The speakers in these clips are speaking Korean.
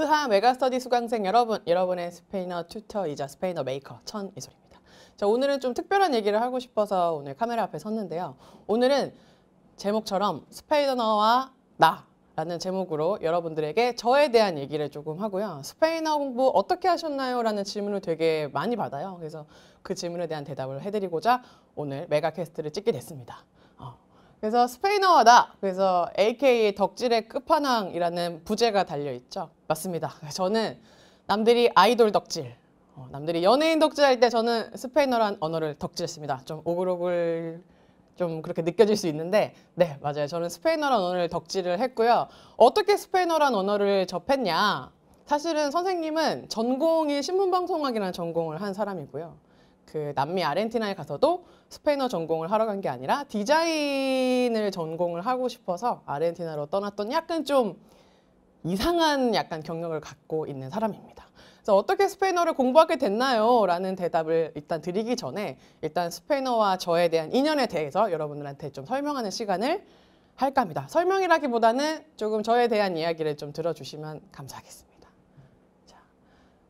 스하 메가스터디 수강생 여러분, 여러분의 스페인어 튜터이자 스페인어 메이커 천 이솔입니다. 자, 오늘은 좀 특별한 얘기를 하고 싶어서 오늘 카메라 앞에 섰는데요. 오늘은 제목처럼 스페인어와 나 라는 제목으로 여러분들에게 저에 대한 얘기를 조금 하고요. 스페인어 공부 어떻게 하셨나요? 라는 질문을 되게 많이 받아요. 그래서 그 질문에 대한 대답을 해드리고자 오늘 메가캐스트를 찍게 됐습니다. 그래서 스페인어다. 그래서 AKA 덕질의 끝판왕이라는 부제가 달려 있죠. 맞습니다. 저는 남들이 아이돌 덕질, 어, 남들이 연예인 덕질할 때 저는 스페인어란 언어를 덕질했습니다. 좀 오글오글 좀 그렇게 느껴질 수 있는데 네 맞아요 저는 스페인어란 언어를 덕질을 했고요 어떻게 스페인어란 언어를 접했냐 사실은 선생님은 전공이 신문방송학이라는 전공을 한 사람이고요 그 남미 아르헨티나에 가서도 스페인어 전공을 하러 간 게 아니라 디자인을 전공을 하고 싶어서 아르헨티나로 떠났던 약간 좀 이상한 약간 경력을 갖고 있는 사람입니다. 그래서 어떻게 스페인어를 공부하게 됐나요? 라는 대답을 일단 드리기 전에 일단 스페인어와 저에 대한 인연에 대해서 여러분들한테 좀 설명하는 시간을 할까 합니다. 설명이라기보다는 조금 저에 대한 이야기를 좀 들어주시면 감사하겠습니다.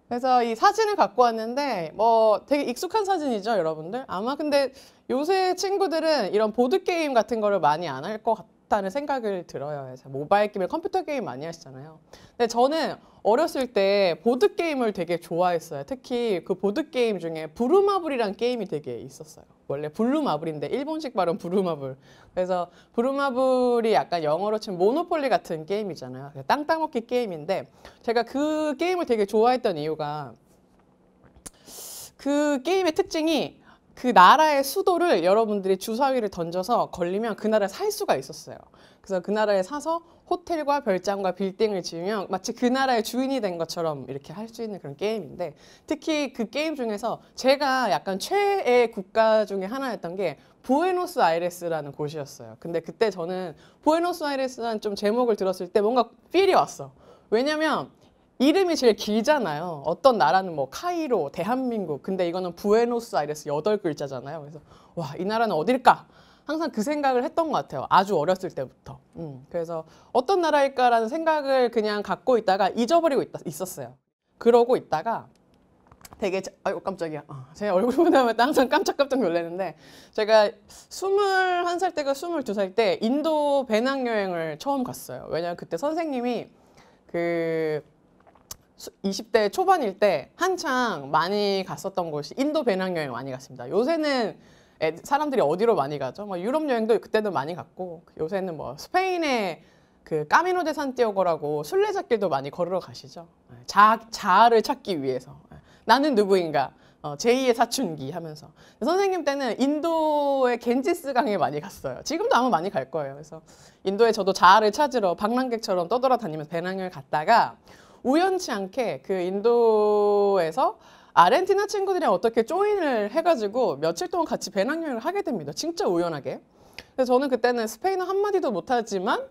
그래서 이 사진을 갖고 왔는데 뭐 되게 익숙한 사진이죠 여러분들 아마 근데 요새 친구들은 이런 보드게임 같은 거를 많이 안 할 것 같아요 좋다는 생각을 들어요. 모바일 게임을 컴퓨터 게임 많이 하시잖아요. 근데 저는 어렸을 때 보드 게임을 되게 좋아했어요. 특히 그 보드 게임 중에 부루마블이란 게임이 되게 있었어요. 원래 블루마블인데 일본식 발음 부루마블. 그래서 부루마블이 약간 영어로 치면 모노폴리 같은 게임이잖아요. 땅 따먹기 게임인데 제가 그 게임을 되게 좋아했던 이유가 그 게임의 특징이 그 나라의 수도를 여러분들이 주사위를 던져서 걸리면 그 나라에 살 수가 있었어요. 그래서 그 나라에 사서 호텔과 별장과 빌딩을 지으면 마치 그 나라의 주인이 된 것처럼 이렇게 할 수 있는 그런 게임인데 특히 그 게임 중에서 제가 약간 최애 국가 중에 하나였던 게 보에노스 아이레스라는 곳이었어요. 근데 그때 저는 보에노스 아이레스라는 좀 제목을 들었을 때 뭔가 필이 왔어. 왜냐면 이름이 제일 길잖아요. 어떤 나라는 뭐 카이로, 대한민국. 근데 이거는 부에노스아이레스 여덟 글자잖아요. 그래서 와, 이 나라는 어딜까? 항상 그 생각을 했던 것 같아요. 아주 어렸을 때부터. 음, 그래서 어떤 나라일까라는 생각을 그냥 갖고 있다가 잊어버리고 있, 다 있었어요. 그러고 있다가 되게 아이고 깜짝이야. 어, 제 얼굴 보면 항상 깜짝깜짝 놀랐는데 제가 스물한 살 때가 스물두 살 때 인도 배낭여행을 처음 갔어요. 왜냐면 그때 선생님이 그 20대 초반일 때 한창 많이 갔었던 곳이 인도 배낭여행 많이 갔습니다. 요새는 사람들이 어디로 많이 가죠? 뭐 유럽 여행도 그때도 많이 갔고 요새는 뭐 스페인의 그 까미노 데산티오고라고 순례자길도 많이 걸으러 가시죠. 예, 자, 자아를 찾기 위해서 예, 나는 누구인가 어, 제2의 사춘기 하면서 선생님 때는 인도의 겐지스강에 많이 갔어요. 지금도 아마 많이 갈 거예요. 그래서 인도에 저도 자아를 찾으러 방랑객처럼 떠돌아다니면서 배낭여행 갔다가 우연치 않게 그 인도에서 아르헨티나 친구들이랑 어떻게 조인을 해가지고 며칠 동안 같이 배낭여행을 하게 됩니다. 진짜 우연하게. 그래서 저는 그때는 스페인어 한마디도 못하지만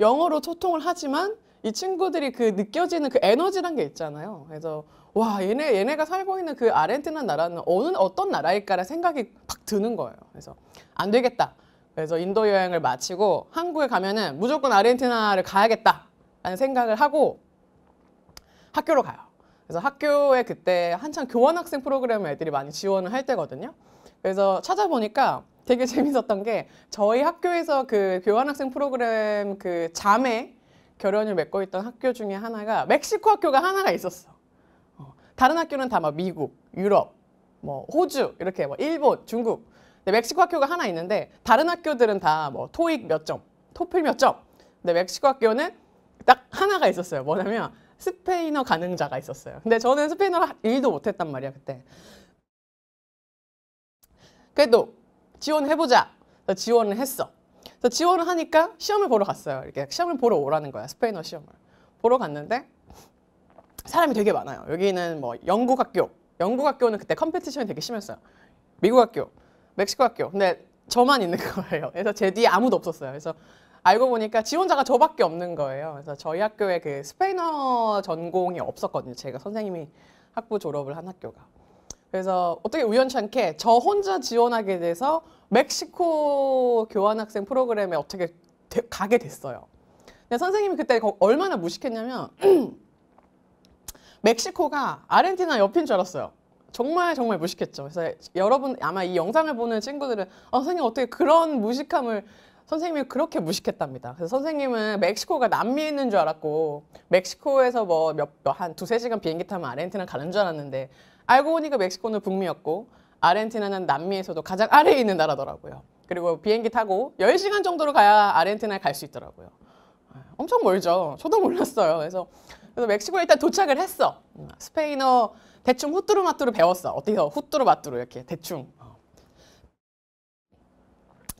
영어로 소통을 하지만 이 친구들이 그 느껴지는 그 에너지란 게 있잖아요. 그래서 와 얘네 얘네가 살고 있는 그 아르헨티나 나라는 어느 어떤 나라일까라 생각이 팍 드는 거예요. 그래서 안 되겠다. 그래서 인도 여행을 마치고 한국에 가면은 무조건 아르헨티나를 가야겠다라는 생각을 하고 학교로 가요. 그래서 학교에 그때 한창 교환학생 프로그램을 애들이 많이 지원을 할 때거든요. 그래서 찾아보니까 되게 재밌었던 게 저희 학교에서 그 교환학생 프로그램 그 자매 결연을 맺고 있던 학교 중에 하나가 멕시코 학교가 하나가 있었어. 어, 다른 학교는 다 막 미국, 유럽, 뭐 호주 이렇게 뭐 일본, 중국. 근데 멕시코 학교가 하나 있는데 다른 학교들은 다 뭐 토익 몇 점, 토플 몇 점. 근데 멕시코 학교는 딱 하나가 있었어요. 뭐냐면 스페인어 가능자가 있었어요. 근데 저는 스페인어 를 일도 못했단 말이야 그때. 그래도 지원해보자. 지원을 했어. 그래서 지원을 하니까 시험을 보러 갔어요. 이렇게 시험을 보러 오라는 거야 스페인어 시험을 보러 갔는데 사람이 되게 많아요. 여기는 뭐 영국 학교, 영국 학교는 그때 컴페티션이 되게 심했어요. 미국 학교, 멕시코 학교. 근데 저만 있는 거예요. 그래서 제 뒤에 아무도 없었어요. 그래서 알고 보니까 지원자가 저밖에 없는 거예요. 그래서 저희 학교에 그 스페인어 전공이 없었거든요. 제가 선생님이 학부 졸업을 한 학교가. 그래서 어떻게 우연찮게 저 혼자 지원하게 돼서 멕시코 교환학생 프로그램에 어떻게 되, 가게 됐어요. 근데 선생님이 그때 얼마나 무식했냐면 멕시코가 아르헨티나 옆인 줄 알았어요. 정말 정말 무식했죠. 그래서 여러분 아마 이 영상을 보는 친구들은 어, 선생님 어떻게 그런 무식함을 선생님이 그렇게 무식했답니다. 그래서 선생님은 멕시코가 남미에 있는 줄 알았고 멕시코에서 뭐 몇 한 두세 시간 비행기 타면 아르헨티나 가는 줄 알았는데 알고 보니까 멕시코는 북미였고 아르헨티나는 남미에서도 가장 아래에 있는 나라더라고요. 그리고 비행기 타고 10시간 정도로 가야 아르헨티나에 갈 수 있더라고요. 예, 엄청 멀죠. 저도 몰랐어요. 그래서, 그래서 멕시코에 일단 도착을 했어. 음, 스페인어 대충 후뚜루마뚜루 배웠어. 어디서 후뚜루마뚜루 이렇게 대충. 어.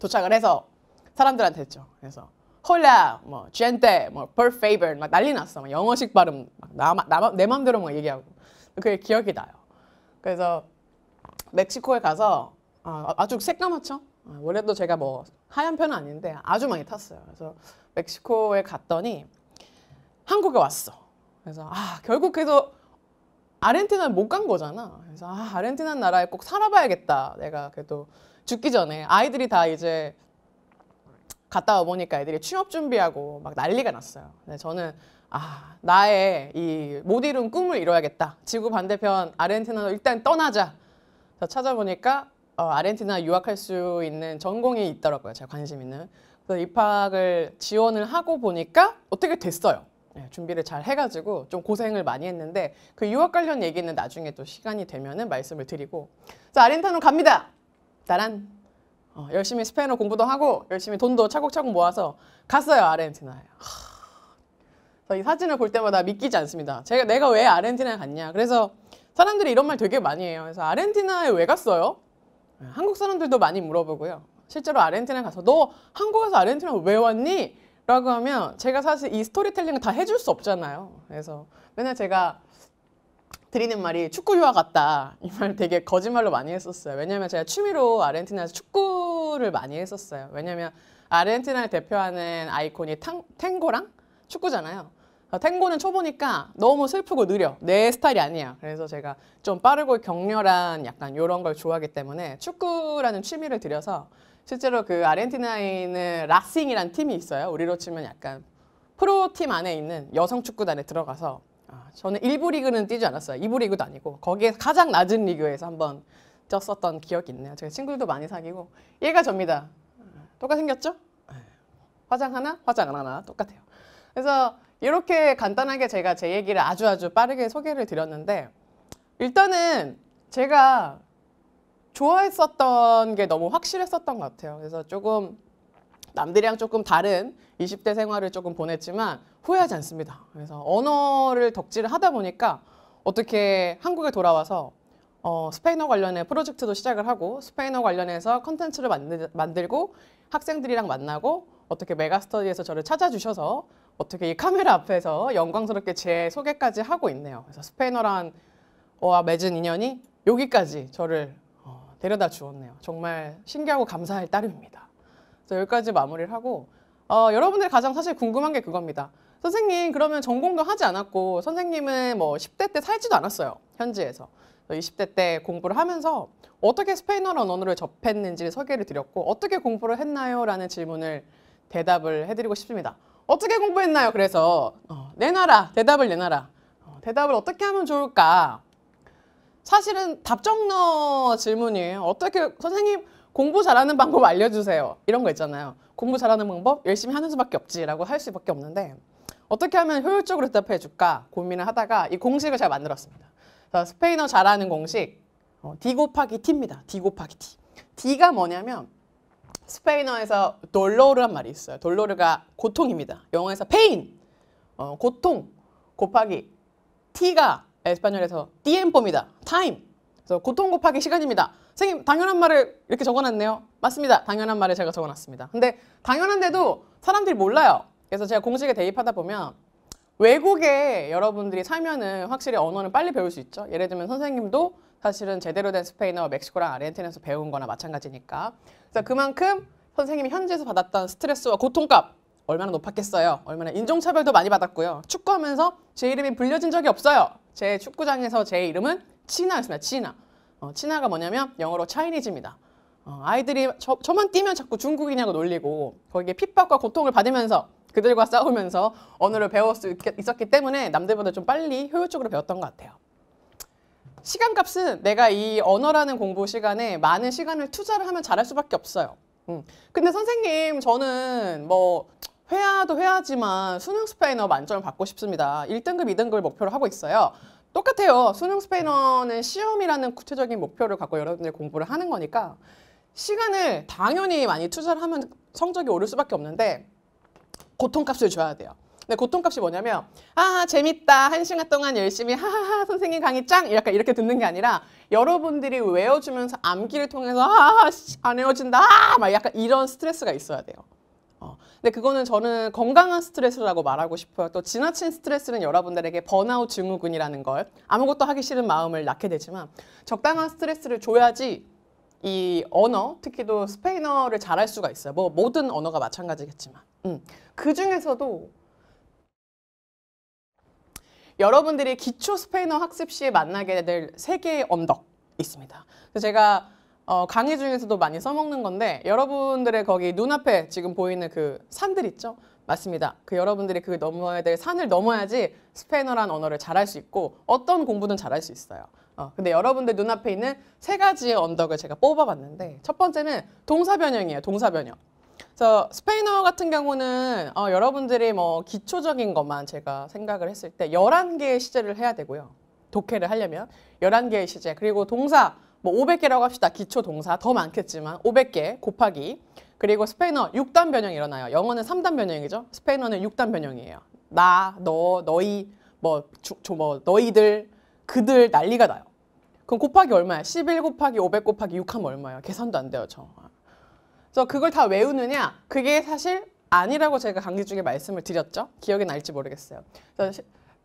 도착을 해서 사람들한테 했죠. 그래서 홀라, 뭐 젠테, 뭐 p 페이 f 막 난리 났어. 막 영어식 발음 막나내 맘대로 막 얘기하고 그게 기억이 나요. 그래서 멕시코에 가서 아, 아주 새까맣죠. 아, 원래도 제가 뭐 하얀 편은 아닌데 아주 많이 탔어요. 그래서 멕시코에 갔더니 한국에 왔어. 그래서 아 결국 그래서 아르헨티나는 못간 거잖아. 그래서 아 아르헨티나 나라에 꼭 살아봐야겠다. 내가 그래도 죽기 전에 아이들이 다 이제 갔다 와 보니까 애들이 취업 준비하고 막 난리가 났어요. 근데 저는 아 나의 이못 이룬 꿈을 이뤄야겠다. 지구 반대편 아르헨티나로 일단 떠나자. 그래서 찾아보니까 어, 아르헨티나 유학할 수 있는 전공이 있더라고요. 제가 관심 있는. 그래서 입학을 지원을 하고 보니까 어떻게 됐어요. 네, 준비를 잘 해가지고 좀 고생을 많이 했는데 그 유학 관련 얘기는 나중에 또 시간이 되면은 말씀을 드리고 자 아르헨티나로 갑니다. 따란. 어, 열심히 스페인어 공부도 하고 열심히 돈도 차곡차곡 모아서 갔어요 아르헨티나에. 하... 이 사진을 볼 때마다 믿기지 않습니다. 제가 내가 왜 아르헨티나에 갔냐? 그래서 사람들이 이런 말 되게 많이 해요. 그래서 아르헨티나에 왜 갔어요? 네, 한국 사람들도 많이 물어보고요. 실제로 아르헨티나에 가서 너 한국에서 아르헨티나 왜 왔니? 라고 하면 제가 사실 이 스토리텔링을 다 해줄 수 없잖아요. 그래서 맨날 제가 드리는 말이 축구 유학 같다. 이 말 되게 거짓말로 많이 했었어요. 왜냐면 제가 취미로 아르헨티나에서 축구를 많이 했었어요. 왜냐면 아르헨티나를 대표하는 아이콘이 탕, 탱고랑 축구잖아요. 탱고는 초보니까 너무 슬프고 느려. 내 스타일이 아니야. 그래서 제가 좀 빠르고 격렬한 약간 이런 걸 좋아하기 때문에 축구라는 취미를 들여서 실제로 그 아르헨티나에 있는 라싱이란 팀이 있어요. 우리로 치면 약간 프로팀 안에 있는 여성 축구단에 들어가서 아, 저는 1부 리그는 뛰지 않았어요. 2부 리그도 아니고 거기에 가장 낮은 리그에서 한번 뛰었었던 기억이 있네요. 제가 친구들도 많이 사귀고 얘가 접니다. 똑같이 생겼죠? 네. 화장 하나, 화장 하나 똑같아요. 그래서 이렇게 간단하게 제가 제 얘기를 아주 아주 빠르게 소개를 드렸는데 일단은 제가 좋아했었던 게 너무 확실했었던 것 같아요. 그래서 조금 남들이랑 조금 다른 20대 생활을 조금 보냈지만 후회하지 않습니다. 그래서 언어를 덕질을 하다 보니까 어떻게 한국에 돌아와서 어, 스페인어 관련의 프로젝트도 시작을 하고 스페인어 관련해서 컨텐츠를 만들, 만들고 학생들이랑 만나고 어떻게 메가스터디에서 저를 찾아주셔서 어떻게 이 카메라 앞에서 영광스럽게 제 소개까지 하고 있네요. 그래서 스페인어란 와 맺은 인연이 여기까지 저를 어, 데려다 주었네요. 정말 신기하고 감사할 따름입니다. 그래서 여기까지 마무리를 하고 어, 여러분들이 가장 사실 궁금한 게 그겁니다. 선생님 그러면 전공도 하지 않았고 선생님은 뭐 10대 때 살지도 않았어요. 현지에서. 20대 때 공부를 하면서 어떻게 스페인어라는 언어를 접했는지 소개를 드렸고 어떻게 공부를 했나요? 라는 질문을 대답을 해드리고 싶습니다. 어떻게 공부했나요? 그래서 어, 내놔라. 대답을 내놔라. 어, 대답을 어떻게 하면 좋을까? 사실은 답정너 질문이에요. 어떻게 선생님 공부 잘하는 방법 알려주세요. 이런 거 있잖아요. 공부 잘하는 방법 열심히 하는 수밖에 없지라고 할 수밖에 없는데 어떻게 하면 효율적으로 대답해 줄까 고민을 하다가 이 공식을 잘 만들었습니다. 스페인어 잘하는 공식 어, D 곱하기 T입니다. D 곱하기 T. D가 뭐냐면 스페인어에서 돌로르란 말이 있어요. 돌로르가 고통입니다. 영어에서 페인 어, 고통 곱하기 T가 에스파뇰에서 니디엠 e 입니다 time. 그래서 고통 곱하기 시간입니다. 선생님 당연한 말을 이렇게 적어놨네요. 맞습니다. 당연한 말을 제가 적어놨습니다. 근데 당연한데도 사람들이 몰라요. 그래서 제가 공식에 대입하다 보면 외국에 여러분들이 살면은 확실히 언어는 빨리 배울 수 있죠. 예를 들면 선생님도 사실은 제대로 된 스페인어 멕시코랑 아르헨티나에서 배운 거나 마찬가지니까. 그래서 그만큼 선생님이 현지에서 받았던 스트레스와 고통값 얼마나 높았겠어요. 얼마나 인종차별도 많이 받았고요. 축구하면서 제 이름이 불려진 적이 없어요. 제 축구장에서 제 이름은 치나였습니다. 치나. 어, 치나가 뭐냐면 영어로 차이니즈입니다. 어, 아이들이 저, 저만 뛰면 자꾸 중국이냐고 놀리고 거기에 핍박과 고통을 받으면서 그들과 싸우면서 언어를 배울 수 있, 있었기 때문에 남들보다 좀 빨리 효율적으로 배웠던 것 같아요. 시간값은 내가 이 언어라는 공부 시간에 많은 시간을 투자를 하면 잘할 수밖에 없어요. 음. 근데 선생님 저는 뭐 회화도 회화지만 수능 스페인어 만점을 받고 싶습니다. 1등급, 2등급을 목표로 하고 있어요. 똑같아요. 수능 스페인어는 시험이라는 구체적인 목표를 갖고 여러분들이 공부를 하는 거니까 시간을 당연히 많이 투자를 하면 성적이 오를 수밖에 없는데 고통값을 줘야 돼요. 근데 고통값이 뭐냐면 아 재밌다 한 시간 동안 열심히 하하하 선생님 강의 짱 약간 이렇게 듣는 게 아니라 여러분들이 외워주면서 암기를 통해서 아 안 외워진다 아, 막 약간 이런 스트레스가 있어야 돼요. 어, 근데 그거는 저는 건강한 스트레스라고 말하고 싶어요. 또 지나친 스트레스는 여러분들에게 번아웃 증후군이라는 걸 아무것도 하기 싫은 마음을 낳게 되지만 적당한 스트레스를 줘야지 이 언어, 특히도 스페인어를 잘할 수가 있어요. 뭐 모든 언어가 마찬가지겠지만. 음. 그 중에서도 여러분들이 기초 스페인어 학습 시에 만나게 될 세 개의 언덕 있습니다. 그래서 제가 어, 강의 중에서도 많이 써먹는 건데 여러분들의 거기 눈앞에 지금 보이는 그 산들 있죠? 맞습니다. 그 여러분들이 그 넘어야 될 산을 넘어야지 스페인어란 언어를 잘할 수 있고 어떤 공부는 잘할 수 있어요. 어, 근데 여러분들 눈앞에 있는 세 가지의 언덕을 제가 뽑아봤는데 첫 번째는 동사 변형이에요. 동사 변형. 그래서 스페인어 같은 경우는 어, 여러분들이 뭐 기초적인 것만 제가 생각을 했을 때 열한 개의 시제를 해야 되고요. 독해를 하려면 열한 개의 시제 그리고 동사 뭐 500개라고 합시다. 기초 동사 더 많겠지만 500개 곱하기 그리고 스페인어 6단 변형이 일어나요. 영어는 3단 변형이죠. 스페인어는 6단 변형이에요. 나, 너, 너희, 뭐, 주, 저, 뭐 너희들, 그들 난리가 나요. 그럼 곱하기 얼마야? 11 곱하기 500 곱하기 6 하면 얼마야? 계산도 안 돼요, 저. 그래서 그걸 다 외우느냐? 그게 사실 아니라고 제가 강의 중에 말씀을 드렸죠. 기억이 날지 모르겠어요. 그래서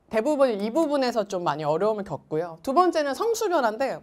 대부분 이 부분에서 좀 많이 어려움을 겪고요. 두 번째는 성수 변화인데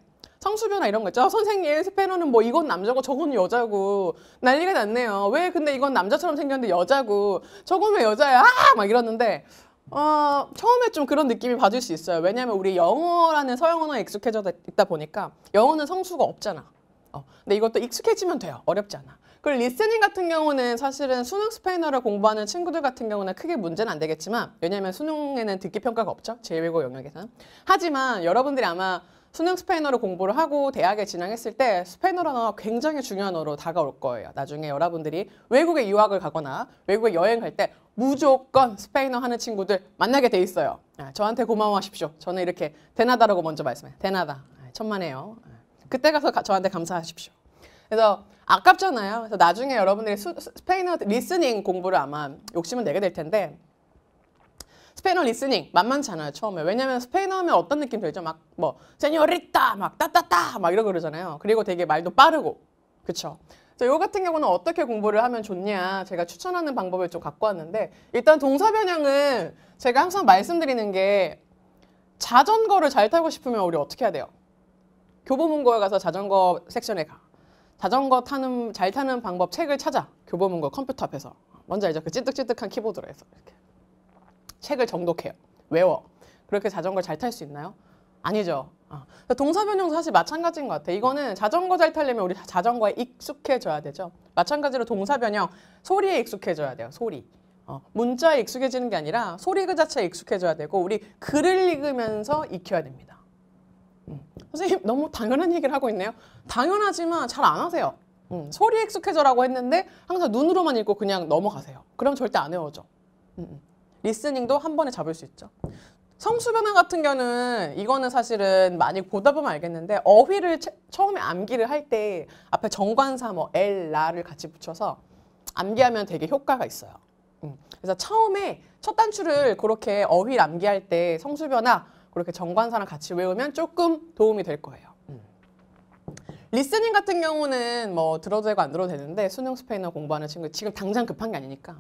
성수변화 이런 거 있죠. 선생님 스페너는 뭐 이건 남자고 저건 여자고 난리가 났네요. 왜 근데 이건 남자처럼 생겼는데 여자고 저건 왜 여자야? 아! 막 이러는데 어, 처음에 좀 그런 느낌이 받을 수 있어요. 왜냐하면 우리 영어라는 서양 언어에 익숙해져 있다 보니까 영어는 성수가 없잖아. 어, 근데 이것도 익숙해지면 돼요. 어렵지 않아. 그리고 리스닝 같은 경우는 사실은 수능 스페인어를 공부하는 친구들 같은 경우는 크게 문제는 안 되겠지만 왜냐하면 수능에는 듣기 평가가 없죠. 제외고 영역에서는. 하지만 여러분들이 아마 수능 스페인어를 공부를 하고 대학에 진학했을 때 스페인어가 굉장히 중요한 언어로 다가올 거예요. 나중에 여러분들이 외국에 유학을 가거나 외국에 여행 갈 때 무조건 스페인어 하는 친구들 만나게 돼 있어요. 아, 저한테 고마워하십시오. 저는 이렇게 대나다라고 먼저 말씀해 대나다. 아, 천만에요. 아, 그때 가서 가, 저한테 감사하십시오. 그래서 아깝잖아요. 그래서 나중에 여러분들이 수, 스페인어 리스닝 공부를 아마 욕심을 내게 될 텐데 스페인어 리스닝 만만치 않아요 처음에 왜냐면 스페인어 하면 어떤 느낌 들죠 막뭐 세뇨리따 막 따따따 막 이러고 그러잖아요 그리고 되게 말도 빠르고 그쵸 요 같은 경우는 어떻게 공부를 하면 좋냐 제가 추천하는 방법을 좀 갖고 왔는데 일단 동사 변형은 제가 항상 말씀드리는 게 자전거를 잘 타고 싶으면 우리 어떻게 해야 돼요? 교보문고에 가서 자전거 섹션에 가. 자전거 타는 잘 타는 방법 책을 찾아. 교보문고 컴퓨터 앞에서. 먼저 알죠? 그 찌득찌득한 키보드로 해서 이렇게. 책을 정독해요. 외워. 그렇게 자전거 잘 탈 수 있나요? 아니죠. 아. 어. 동사변형 사실 마찬가지인 것 같아요. 이거는 자전거 잘 타려면 우리 자전거에 익숙해져야 되죠. 마찬가지로 동사변형 소리에 익숙해져야 돼요. 소리. 어. 문자에 익숙해지는 게 아니라 소리 그 자체에 익숙해져야 되고 우리 글을 읽으면서 익혀야 됩니다. 음. 선생님 너무 당연한 얘기를 하고 있네요. 당연하지만 잘 안 하세요. 음. 소리에 익숙해져라고 했는데 항상 눈으로만 읽고 그냥 넘어가세요. 그럼 절대 안 외워져. 음. 음. 리스닝도 한 번에 잡을 수 있죠. 성수 변화 같은 경우는 이거는 사실은 많이 보다 보면 알겠는데 어휘를 채, 처음에 암기를 할 때 앞에 정관사 뭐 엘, 라를 같이 붙여서 암기하면 되게 효과가 있어요. 음. 그래서 처음에 첫 단추를 그렇게 어휘 를 암기할 때 성수 변화 그렇게 정관사랑 같이 외우면 조금 도움이 될 거예요. 음. 리스닝 같은 경우는 뭐 들어도 되고 안 들어도 되는데 수능 스페인어 공부하는 친구 지금 당장 급한 게 아니니까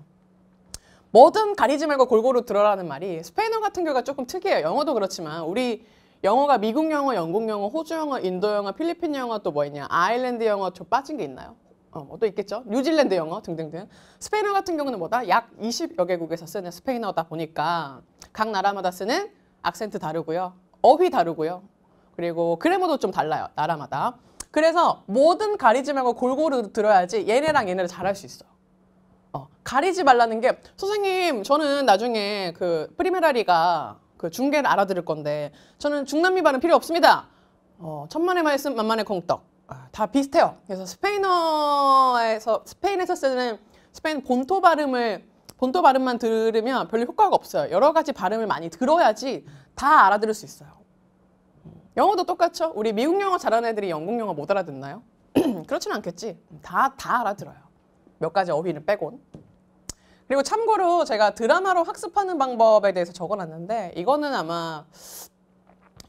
뭐든 가리지 말고 골고루 들어라는 말이 스페인어 같은 경우가 조금 특이해요. 영어도 그렇지만 우리 영어가 미국 영어, 영국 영어, 호주 영어, 인도 영어, 필리핀 영어 또 뭐 있냐? 아일랜드 영어 좀 빠진 게 있나요? 어, 뭐또 있겠죠? 뉴질랜드 영어 등등등. 스페인어 같은 경우는 뭐다? 약 20여 개국에서 쓰는 스페인어다 보니까 각 나라마다 쓰는 악센트 다르고요. 어휘 다르고요. 그리고 그래머도 좀 달라요. 나라마다. 그래서 뭐든 가리지 말고 골고루 들어야지 얘네랑 얘네를 잘할 수 있어. 어, 가리지 말라는 게 선생님 저는 나중에 그 프리메라리가 그 중계를 알아들을 건데 저는 중남미 발음 필요 없습니다. 어, 천만의 말씀 만만의 콩떡 아, 다 비슷해요. 그래서 스페인어에서 스페인에서 쓰는 스페인 본토 발음을 본토 발음만 들으면 별로 효과가 없어요. 여러 가지 발음을 많이 들어야지 다 알아들을 수 있어요. 영어도 똑같죠? 우리 미국 영어 잘하는 애들이 영국 영어 못 알아듣나요? 그렇진 않겠지. 다, 다 알아들어요. 몇 가지 어휘를 빼곤. 그리고 참고로 제가 드라마로 학습하는 방법에 대해서 적어놨는데 이거는 아마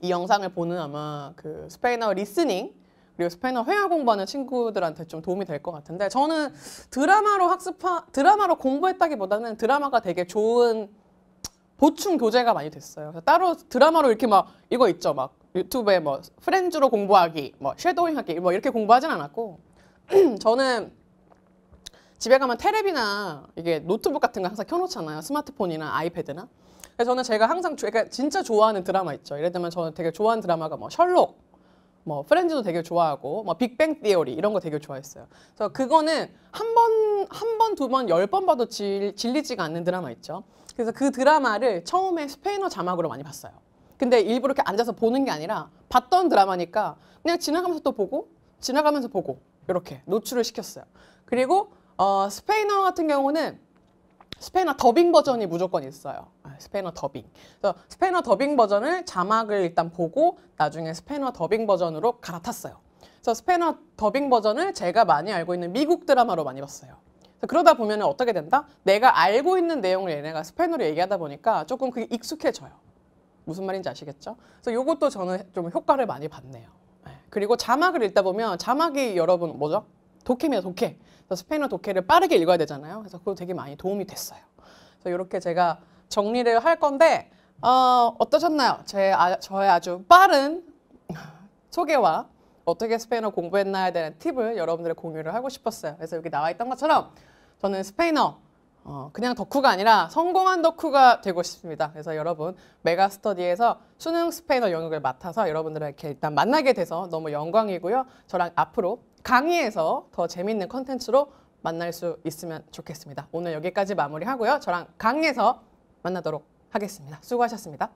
이 영상을 보는 아마 그 스페인어 리스닝 그리고 스페인어 회화 공부하는 친구들한테 좀 도움이 될 것 같은데 저는 드라마로 학습하 드라마로 공부했다기보다는 드라마가 되게 좋은 보충 교재가 많이 됐어요. 따로 드라마로 이렇게 막 이거 있죠, 막 유튜브에 뭐 프렌즈로 공부하기, 뭐섀도잉하기뭐 이렇게 공부하진 않았고 저는 집에 가면 테레비나 이게 노트북 같은 거 항상 켜놓잖아요. 스마트폰이나 아이패드나. 그래서 저는 제가 항상 그러니까 진짜 좋아하는 드라마 있죠. 예를 들면 저는 되게 좋아하는 드라마가 뭐 셜록, 뭐 프렌즈도 되게 좋아하고 뭐 빅뱅 디어리 이런 거 되게 좋아했어요. 그래서 그거는 한 번, 한 번, 두 번, 열 번 봐도 질, 질리지가 않는 드라마 있죠. 그래서 그 드라마를 처음에 스페인어 자막으로 많이 봤어요. 근데 일부러 이렇게 앉아서 보는 게 아니라 봤던 드라마니까 그냥 지나가면서 또 보고 지나가면서 보고 이렇게 노출을 시켰어요. 그리고 어, 스페인어 같은 경우는 스페인어 더빙 버전이 무조건 있어요. 아, 스페인어 더빙. 그래서 스페인어 더빙 버전을 자막을 일단 보고 나중에 스페인어 더빙 버전으로 갈아탔어요. 그래서 스페인어 더빙 버전을 제가 많이 알고 있는 미국 드라마로 많이 봤어요. 그러다 보면 어떻게 된다? 내가 알고 있는 내용을 얘네가 스페인어로 얘기하다 보니까 조금 그게 익숙해져요. 무슨 말인지 아시겠죠? 그래서 이것도 저는 좀 효과를 많이 봤네요. 네. 그리고 자막을 읽다 보면 자막이 여러분 뭐죠? 독해입니다. 독해. 그래서 스페인어 독해를 빠르게 읽어야 되잖아요. 그래서 그거 되게 많이 도움이 됐어요. 그래서 이렇게 제가 정리를 할 건데 어, 어떠셨나요? 제 아, 저의 아주 빠른 소개와 어떻게 스페인어 공부했나에 대한 팁을 여러분들의 공유를 하고 싶었어요. 그래서 여기 나와 있던 것처럼 저는 스페인어 어, 그냥 덕후가 아니라 성공한 덕후가 되고 싶습니다. 그래서 여러분 메가 스터디에서 수능 스페인어 영역을 맡아서 여러분들을이렇게 일단 만나게 돼서 너무 영광이고요. 저랑 앞으로 강의에서 더 재밌는 컨텐츠로 만날 수 있으면 좋겠습니다. 오늘 여기까지 마무리하고요. 저랑 강의에서 만나도록 하겠습니다. 수고하셨습니다.